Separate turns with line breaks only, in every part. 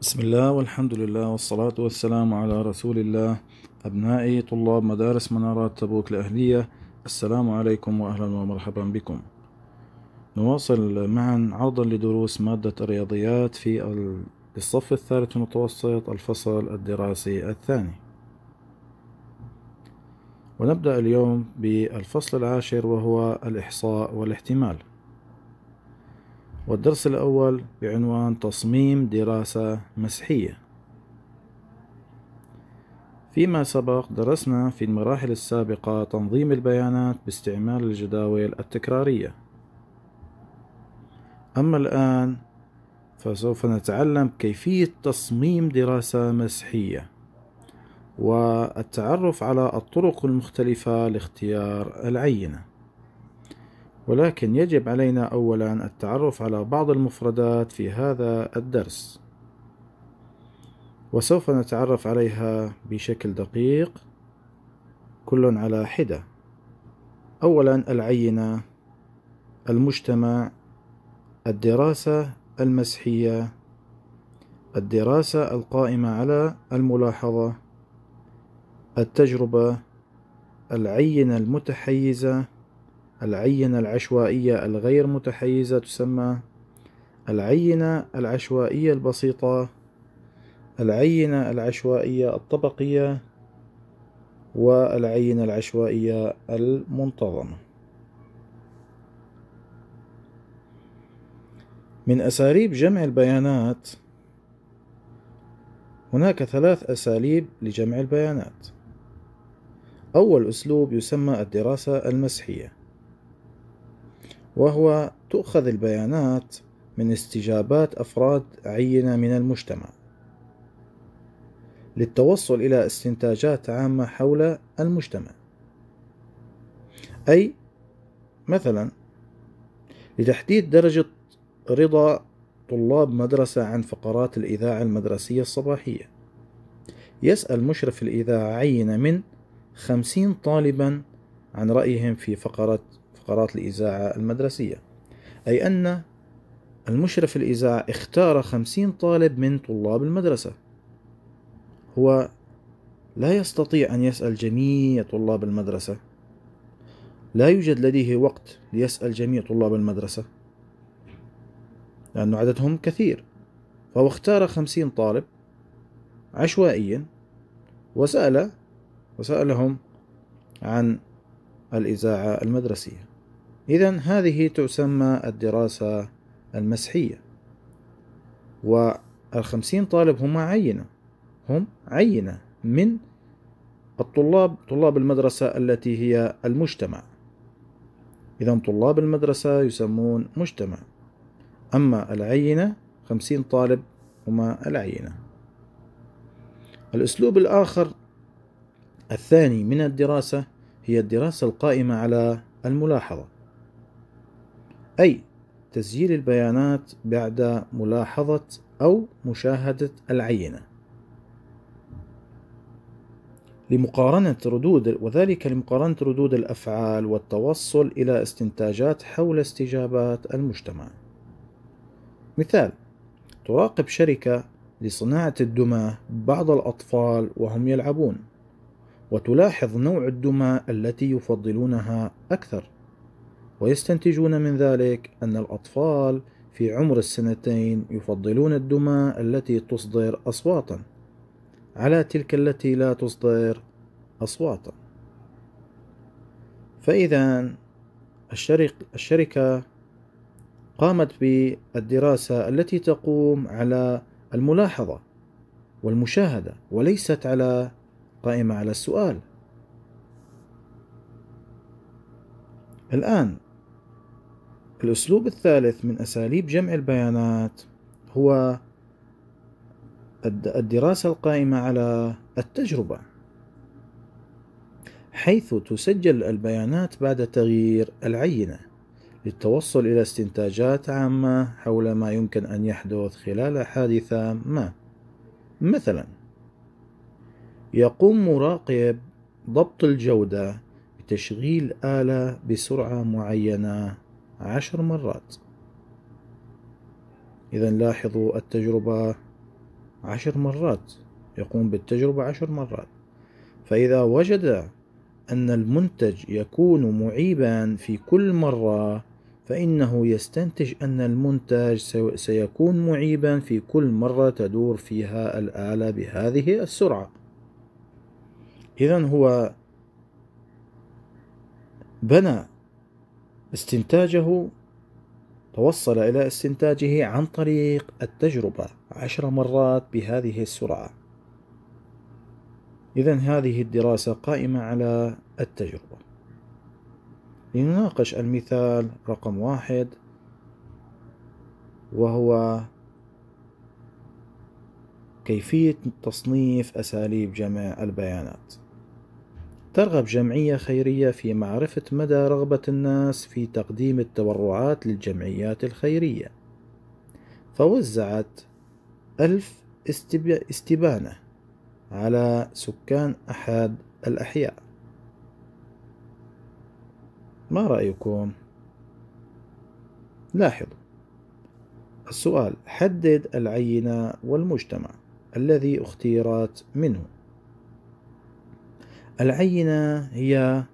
بسم الله والحمد لله والصلاة والسلام على رسول الله أبنائي طلاب مدارس منارات تبوك الأهلية السلام عليكم وأهلا ومرحبا بكم نواصل معا عرضا لدروس مادة الرياضيات في الصف الثالث المتوسط الفصل الدراسي الثاني ونبدأ اليوم بالفصل العاشر وهو الإحصاء والاحتمال والدرس الأول بعنوان تصميم دراسة مسحية فيما سبق درسنا في المراحل السابقة تنظيم البيانات باستعمال الجداول التكرارية أما الآن فسوف نتعلم كيفية تصميم دراسة مسحية والتعرف على الطرق المختلفة لاختيار العينة ولكن يجب علينا أولا التعرف على بعض المفردات في هذا الدرس وسوف نتعرف عليها بشكل دقيق كل على حدة أولا العينة المجتمع الدراسة المسحية الدراسة القائمة على الملاحظة التجربة العينة المتحيزة العينة العشوائية الغير متحيزة تسمى العينة العشوائية البسيطة العينة العشوائية الطبقية والعينة العشوائية المنتظمة من أساليب جمع البيانات هناك ثلاث أساليب لجمع البيانات أول أسلوب يسمى الدراسة المسحية وهو تؤخذ البيانات من استجابات أفراد عينة من المجتمع للتوصل إلى استنتاجات عامة حول المجتمع أي مثلا لتحديد درجة رضا طلاب مدرسة عن فقرات الإذاعة المدرسية الصباحية يسأل مشرف الإذاعة عينة من خمسين طالبا عن رأيهم في فقرة فقرات الإذاعة المدرسية أي أن المشرف الإذاعة اختار خمسين طالب من طلاب المدرسة هو لا يستطيع أن يسأل جميع طلاب المدرسة لا يوجد لديه وقت ليسأل جميع طلاب المدرسة لأن عددهم كثير فهو اختار خمسين طالب عشوائيا وسأل وسألهم عن الإذاعة المدرسية إذا هذه تسمى الدراسة المسحية والخمسين طالب هما عينة هم عينة من الطلاب طلاب المدرسة التي هي المجتمع إذا طلاب المدرسة يسمون مجتمع أما العينة خمسين طالب هما العينة الأسلوب الآخر الثاني من الدراسة هي الدراسة القائمة على الملاحظة أي تسجيل البيانات بعد ملاحظة أو مشاهدة العينة لمقارنة ردود وذلك لمقارنة ردود الأفعال والتوصل إلى استنتاجات حول استجابات المجتمع. مثال: تراقب شركة لصناعة الدمى بعض الأطفال وهم يلعبون، وتلاحظ نوع الدمى التي يفضلونها أكثر، ويستنتجون من ذلك أن الأطفال في عمر السنتين يفضلون الدمى التي تصدر أصواتا على تلك التي لا تصدر أصواتا فإذا الشركة قامت بالدراسة التي تقوم على الملاحظة والمشاهدة وليست على قائمة على السؤال الآن الأسلوب الثالث من أساليب جمع البيانات هو الدراسة القائمة على التجربة حيث تسجل البيانات بعد تغيير العينة للتوصل إلى استنتاجات عامة حول ما يمكن أن يحدث خلال حادثة ما مثلا يقوم مراقب ضبط الجودة بتشغيل آلة بسرعة معينة عشر مرات إذا لاحظوا التجربة عشر مرات يقوم بالتجربة عشر مرات فإذا وجد أن المنتج يكون معيبا في كل مرة فإنه يستنتج أن المنتج سيكون معيبا في كل مرة تدور فيها الآلة بهذه السرعة إذا هو بنى استنتاجه توصل إلى استنتاجه عن طريق التجربة عشر مرات بهذه السرعة إذا هذه الدراسة قائمة على التجربة لنناقش المثال رقم واحد وهو كيفية تصنيف أساليب جمع البيانات ترغب جمعية خيرية في معرفة مدى رغبة الناس في تقديم التبرعات للجمعيات الخيرية فوزعت ألف استبانة على سكان أحد الأحياء ما رأيكم؟ لاحظوا السؤال حدد العينة والمجتمع الذي اختيرت منه العينة هي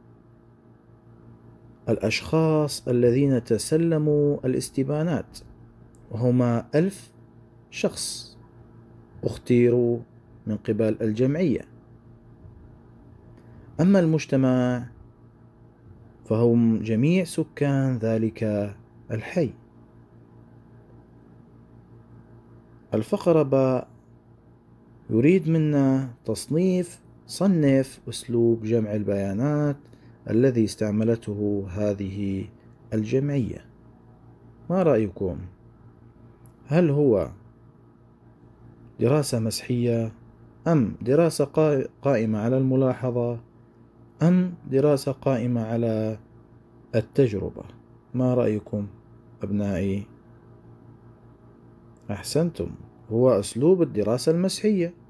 الأشخاص الذين تسلموا الاستبانات وهما ألف شخص اختيروا من قبل الجمعية أما المجتمع فهم جميع سكان ذلك الحي الفقرة باء يريد منا تصنيف صنف أسلوب جمع البيانات الذي استعملته هذه الجمعية ما رأيكم؟ هل هو دراسة مسحية أم دراسة قائمة على الملاحظة أم دراسة قائمة على التجربة ما رأيكم أبنائي؟ أحسنتم هو أسلوب الدراسة المسحية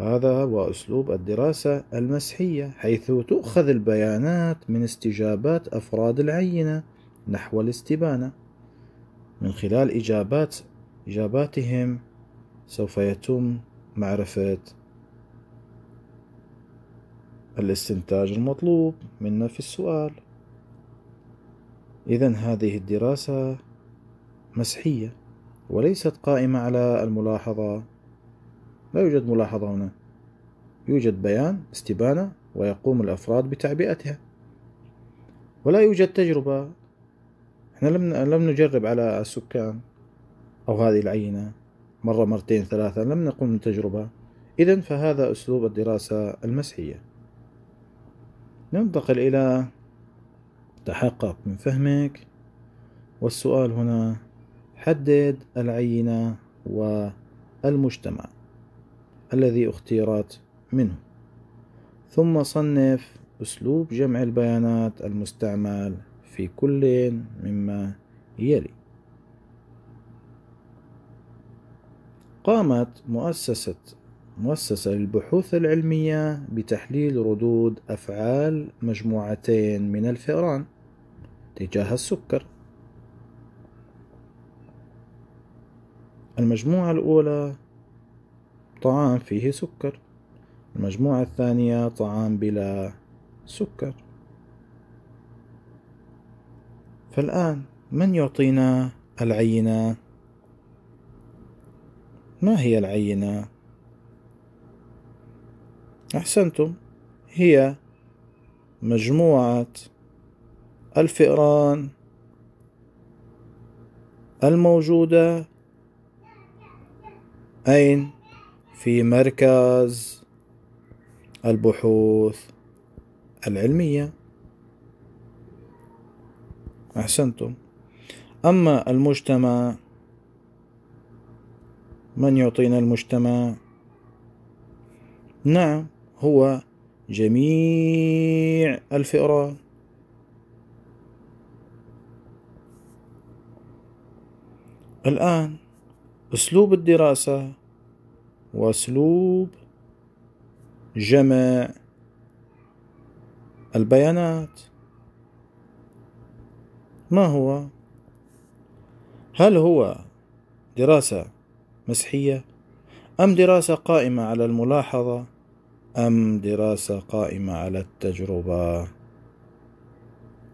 هذا هو أسلوب الدراسة المسحية حيث تؤخذ البيانات من استجابات أفراد العينة نحو الاستبانة من خلال إجابات إجاباتهم سوف يتم معرفة الاستنتاج المطلوب منا في السؤال إذا هذه الدراسة مسحية وليست قائمة على الملاحظة لا يوجد ملاحظة هنا يوجد بيان استبانة ويقوم الأفراد بتعبئتها ولا يوجد تجربة احنا لم لم نجرب على السكان أو هذه العينة مرة مرتين ثلاثة لم نقوم بتجربة إذا فهذا أسلوب الدراسة المسحية ننتقل إلى تحقق من فهمك والسؤال هنا حدد العينة والمجتمع الذي اختيرت منه ثم صنف أسلوب جمع البيانات المستعمل في كل مما يلي قامت مؤسسة مؤسسة للبحوث العلمية بتحليل ردود أفعال مجموعتين من الفئران تجاه السكر المجموعة الأولى طعام فيه سكر المجموعة الثانية طعام بلا سكر فالآن من يعطينا العينة؟ ما هي العينة؟ أحسنتم هي مجموعة الفئران الموجودة أين؟ في مركز البحوث العلمية أحسنتم أما المجتمع من يعطينا المجتمع نعم هو جميع الفئران الآن أسلوب الدراسة وأسلوب جمع البيانات ما هو هل هو دراسة مسحية أم دراسة قائمة على الملاحظة أم دراسة قائمة على التجربة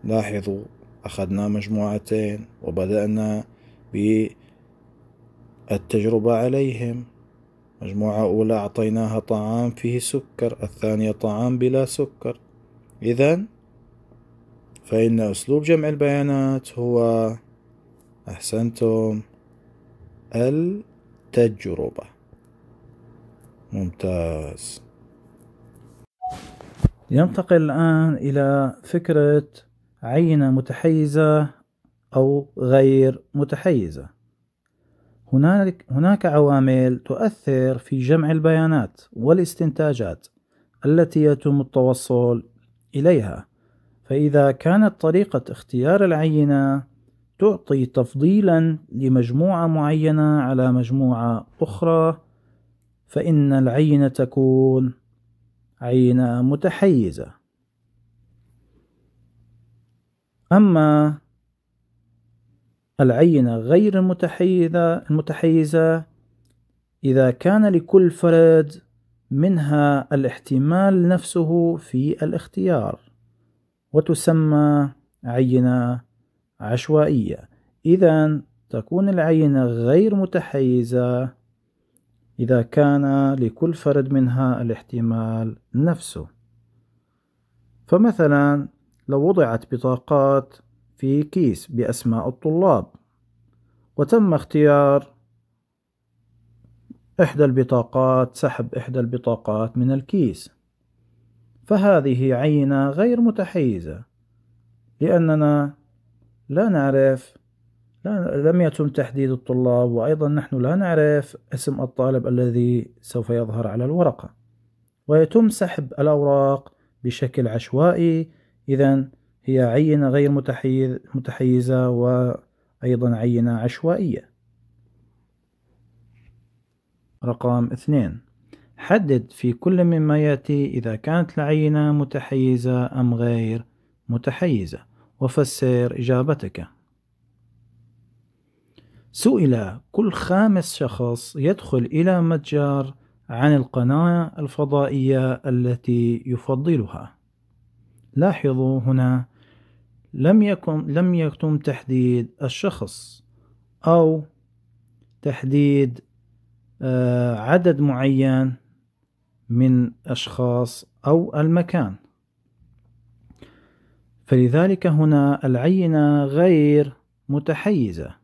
لاحظوا أخذنا مجموعتين وبدأنا بالتجربة عليهم مجموعة أولى أعطيناها طعام فيه سكر الثانية طعام بلا سكر إذا فإن أسلوب جمع البيانات هو أحسنتم التجربة ممتاز ينتقل الآن إلى فكرة عينة متحيزة أو غير متحيزة هناك, هناك عوامل تؤثر في جمع البيانات والاستنتاجات التي يتم التوصل إليها فإذا كانت طريقة اختيار العينة تعطي تفضيلا لمجموعة معينة على مجموعة أخرى فإن العينة تكون عينة متحيزة أما العينة غير المتحيزة المتحيزة إذا كان لكل فرد منها الاحتمال نفسه في الاختيار وتسمى عينة عشوائية إذا تكون العينة غير متحيزة إذا كان لكل فرد منها الاحتمال نفسه فمثلا لو وضعت بطاقات في كيس بأسماء الطلاب وتم اختيار إحدى البطاقات سحب إحدى البطاقات من الكيس فهذه عينة غير متحيزة لأننا لا نعرف لا لم يتم تحديد الطلاب وأيضا نحن لا نعرف اسم الطالب الذي سوف يظهر على الورقة ويتم سحب الأوراق بشكل عشوائي إذا هي عينة غير متحيزة وأيضا عينة عشوائية رقم اثنين حدد في كل مما يأتي إذا كانت العينة متحيزة أم غير متحيزة وفسر إجابتك سئل كل خامس شخص يدخل إلى متجر عن القناة الفضائية التي يفضلها لاحظوا هنا لم يكن لم يتم تحديد الشخص أو تحديد آه، عدد معين من أشخاص أو المكان فلذلك هنا العينة غير متحيزة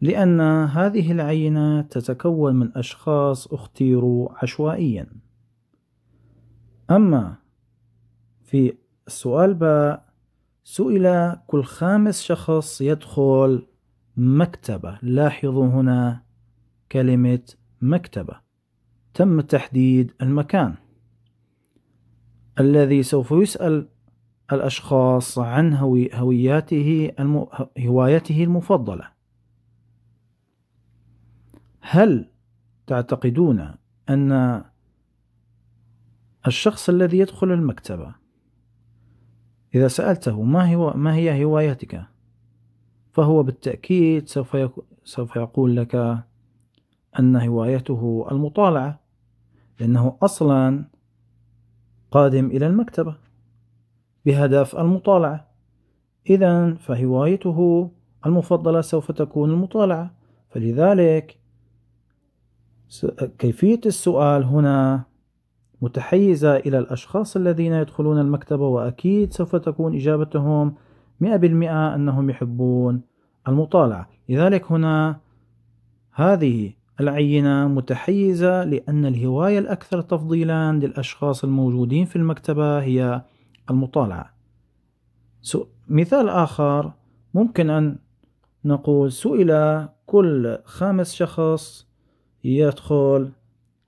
لأن هذه العينة تتكون من أشخاص اختيروا عشوائيا أما في السؤال باء سئل كل خامس شخص يدخل مكتبة لاحظوا هنا كلمة مكتبة تم تحديد المكان الذي سوف يسأل الأشخاص عن هوياته الم... هوايته المفضلة هل تعتقدون أن الشخص الذي يدخل المكتبة إذا سألته ما هو ما هي هوايتك فهو بالتأكيد سوف سوف يقول لك أن هوايته المطالعة لأنه أصلا قادم إلى المكتبة بهدف المطالعة إذا فهوايته المفضلة سوف تكون المطالعة فلذلك كيفية السؤال هنا متحيزة إلى الأشخاص الذين يدخلون المكتبة وأكيد سوف تكون إجابتهم مئة بالمئة أنهم يحبون المطالعة لذلك هنا هذه العينة متحيزة لأن الهواية الأكثر تفضيلا للأشخاص الموجودين في المكتبة هي المطالعة مثال آخر ممكن أن نقول سئل كل خامس شخص يدخل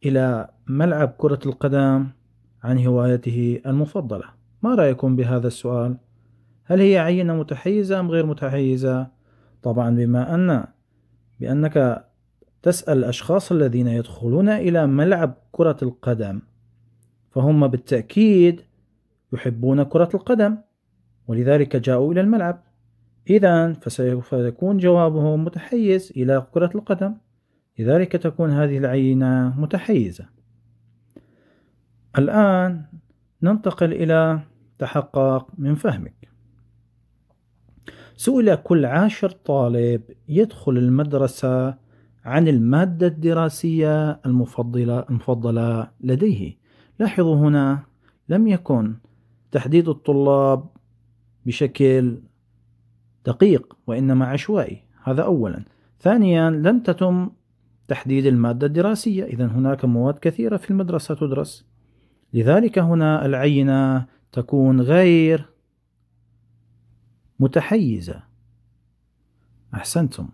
إلى ملعب كرة القدم عن هوايته المفضلة ما رأيكم بهذا السؤال؟ هل هي عينة متحيزة أم غير متحيزة؟ طبعا بما أن بأنك تسأل الأشخاص الذين يدخلون إلى ملعب كرة القدم فهم بالتأكيد يحبون كرة القدم ولذلك جاءوا إلى الملعب إذا فسوف يكون جوابهم متحيز إلى كرة القدم لذلك تكون هذه العينة متحيزة الآن ننتقل إلى تحقق من فهمك سئل كل عاشر طالب يدخل المدرسة عن المادة الدراسية المفضلة المفضلة لديه لاحظوا هنا لم يكن تحديد الطلاب بشكل دقيق وإنما عشوائي هذا أولا ثانيا لم تتم تحديد المادة الدراسية إذا هناك مواد كثيرة في المدرسة تدرس لذلك هنا العينة تكون غير متحيزة أحسنتم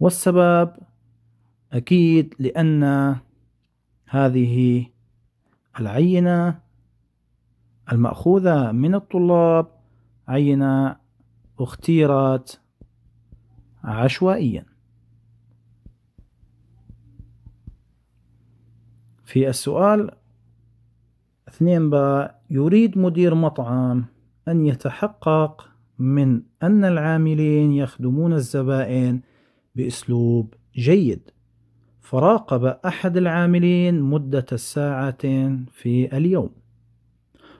والسبب أكيد لأن هذه العينة المأخوذة من الطلاب عينة اختيرت عشوائيا في السؤال اثنين با يريد مدير مطعم أن يتحقق من أن العاملين يخدمون الزبائن بأسلوب جيد فراقب أحد العاملين مدة الساعة في اليوم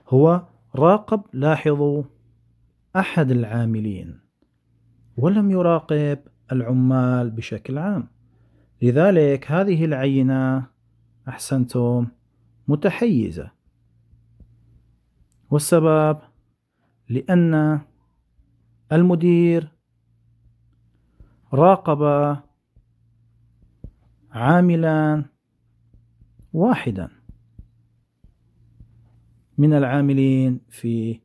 هو راقب لاحظوا أحد العاملين ولم يراقب العمال بشكل عام لذلك هذه العينة أحسنتم متحيزة والسبب لأن المدير راقب عاملا واحدا من العاملين في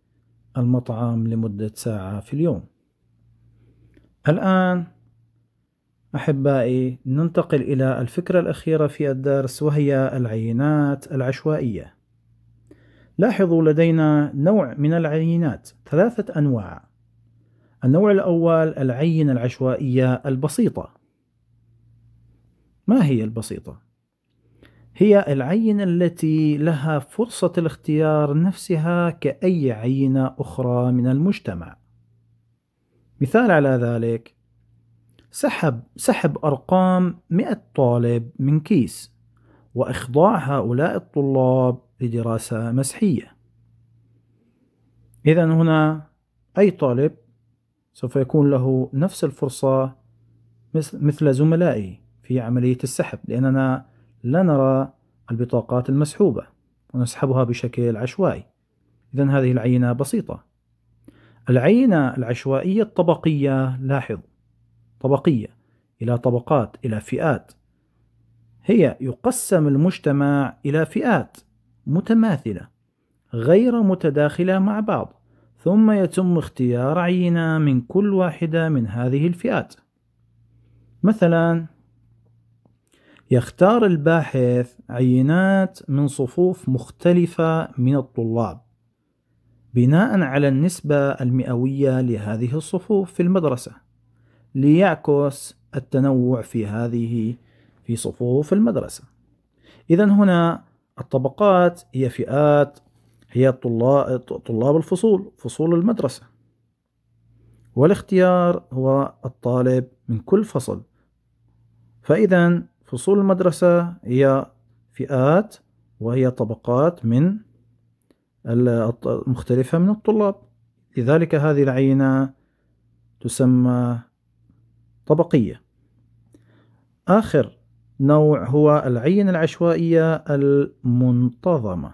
المطعم لمدة ساعة في اليوم الآن أحبائي ننتقل إلى الفكرة الأخيرة في الدرس وهي العينات العشوائية لاحظوا لدينا نوع من العينات ثلاثة أنواع النوع الأول العينة العشوائية البسيطة ما هي البسيطة؟ هي العينة التي لها فرصة الاختيار نفسها كأي عينة أخرى من المجتمع مثال على ذلك سحب سحب أرقام 100 طالب من كيس وإخضاع هؤلاء الطلاب لدراسة مسحية إذا هنا أي طالب سوف يكون له نفس الفرصة مثل زملائي في عملية السحب لأننا لا نرى البطاقات المسحوبة ونسحبها بشكل عشوائي إذا هذه العينة بسيطة العينة العشوائية الطبقية لاحظ طبقية إلى طبقات إلى فئات هي يقسم المجتمع إلى فئات متماثلة غير متداخلة مع بعض ثم يتم اختيار عينة من كل واحدة من هذه الفئات مثلا يختار الباحث عينات من صفوف مختلفة من الطلاب بناء على النسبة المئوية لهذه الصفوف في المدرسة ليعكس التنوع في هذه في صفوف المدرسة إذا هنا الطبقات هي فئات هي طلاب, طلاب الفصول فصول المدرسة والاختيار هو الطالب من كل فصل فإذا فصول المدرسة هي فئات وهي طبقات من مختلفة من الطلاب لذلك هذه العينة تسمى طبقية آخر نوع هو العينة العشوائية المنتظمة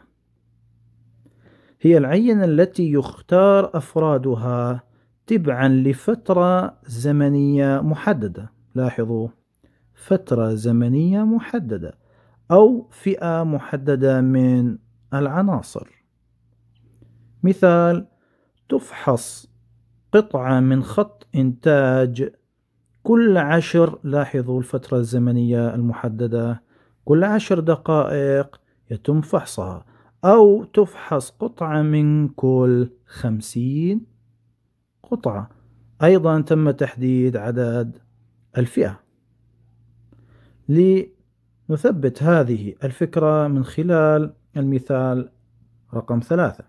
هي العينة التي يختار أفرادها تبعا لفترة زمنية محددة لاحظوا فترة زمنية محددة أو فئة محددة من العناصر مثال تفحص قطعة من خط إنتاج كل عشر لاحظوا الفترة الزمنية المحددة كل عشر دقائق يتم فحصها أو تفحص قطعة من كل خمسين قطعة أيضا تم تحديد عدد الفئة لنثبت هذه الفكرة من خلال المثال رقم ثلاثة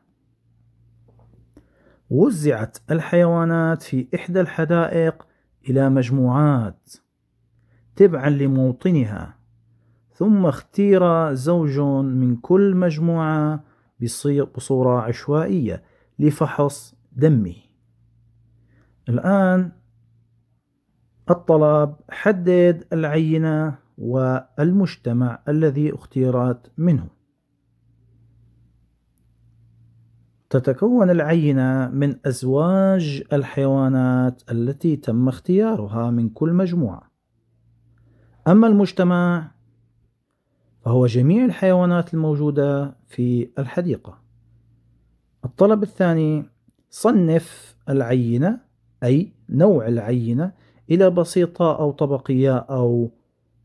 وزعت الحيوانات في إحدى الحدائق إلى مجموعات تبعا لموطنها ثم اختير زوج من كل مجموعة بصورة عشوائية لفحص دمه الآن الطلب حدد العينة والمجتمع الذي اختيرت منه تتكون العينة من أزواج الحيوانات التي تم اختيارها من كل مجموعة أما المجتمع فهو جميع الحيوانات الموجودة في الحديقة الطلب الثاني صنف العينة أي نوع العينة إلى بسيطة أو طبقية أو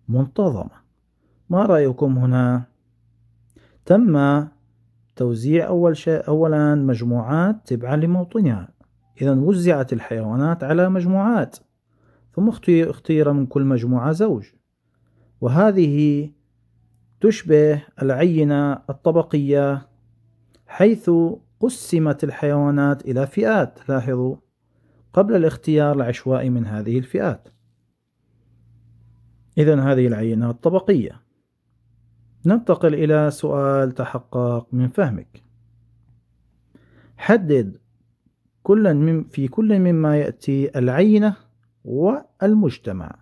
منتظمة ما رأيكم هنا؟ تم توزيع أول شيء أولا مجموعات تبعا لموطنها إذا وزعت الحيوانات على مجموعات ثم اختير من كل مجموعة زوج وهذه تشبه العينة الطبقية حيث قسمت الحيوانات إلى فئات لاحظوا قبل الاختيار العشوائي من هذه الفئات إذا هذه العينة الطبقية ننتقل إلى سؤال تحقق من فهمك حدد كل من في كل مما يأتي العينة والمجتمع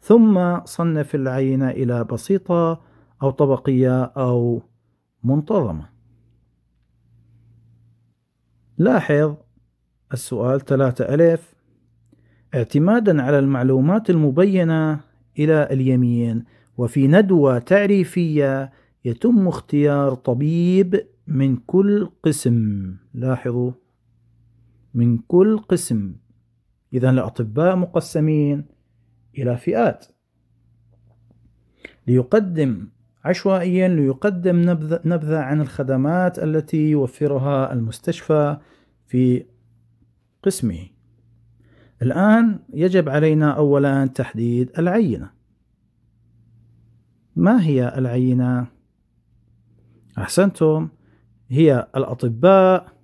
ثم صنف العينة إلى بسيطة أو طبقية أو منتظمة لاحظ السؤال ألف اعتمادا على المعلومات المبينة إلى اليمين وفي ندوة تعريفية يتم اختيار طبيب من كل قسم لاحظوا من كل قسم إذا الأطباء مقسمين إلى فئات ليقدم عشوائيا ليقدم نبذة عن الخدمات التي يوفرها المستشفى في قسمه الآن يجب علينا أولا تحديد العينة ما هي العينة؟ أحسنتم هي الأطباء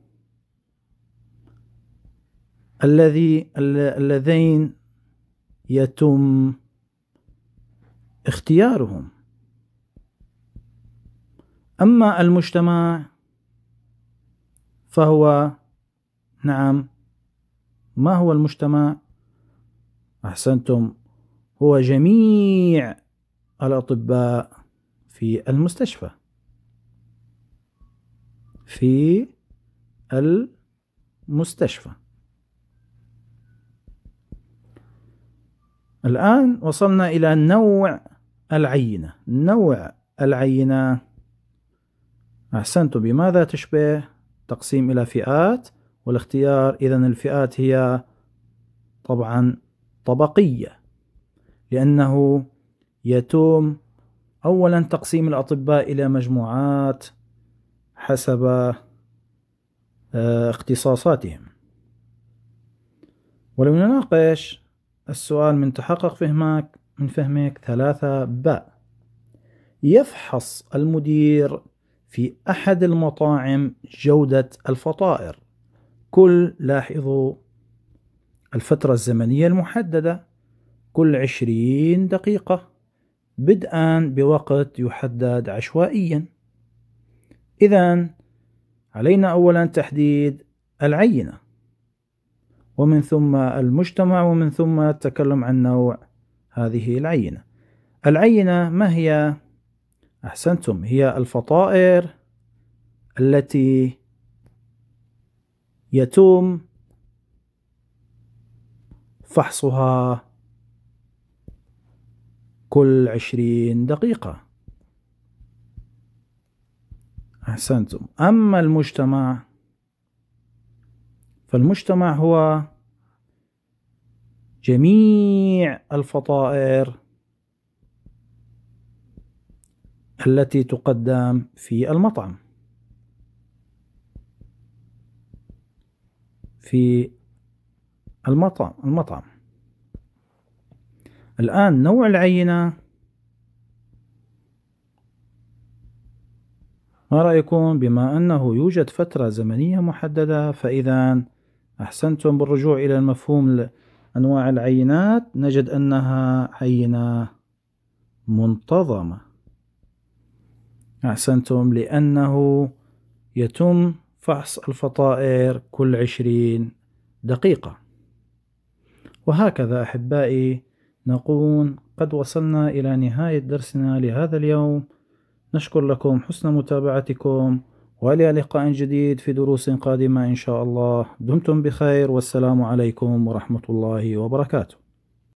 الذي اللذين يتم اختيارهم أما المجتمع فهو نعم ما هو المجتمع؟ أحسنتم هو جميع الأطباء في المستشفى في المستشفى الآن وصلنا إلى نوع العينة نوع العينة أحسنت بماذا تشبه تقسيم إلى فئات والاختيار إذا الفئات هي طبعا طبقية لأنه يتم أولا تقسيم الأطباء إلى مجموعات حسب آه، اختصاصاتهم ولو نناقش السؤال من تحقق فهمك من فهمك ثلاثة باء يفحص المدير في أحد المطاعم جودة الفطائر كل لاحظوا الفترة الزمنية المحددة كل عشرين دقيقة بدءا بوقت يحدد عشوائيا إذا علينا أولا تحديد العينة ومن ثم المجتمع ومن ثم التكلم عن نوع هذه العينة العينة ما هي؟ أحسنتم هي الفطائر التي يتم فحصها كل عشرين دقيقة أحسنتم أما المجتمع فالمجتمع هو جميع الفطائر التي تقدم في المطعم في المطعم المطعم الآن نوع العينة ما رأيكم بما أنه يوجد فترة زمنية محددة فإذا أحسنتم بالرجوع إلى المفهوم أنواع العينات نجد أنها عينة منتظمة أحسنتم لأنه يتم فحص الفطائر كل عشرين دقيقة وهكذا أحبائي نقول قد وصلنا إلى نهاية درسنا لهذا اليوم نشكر لكم حسن متابعتكم وإلى لقاء جديد في دروس قادمة إن شاء الله دمتم بخير والسلام عليكم ورحمة الله وبركاته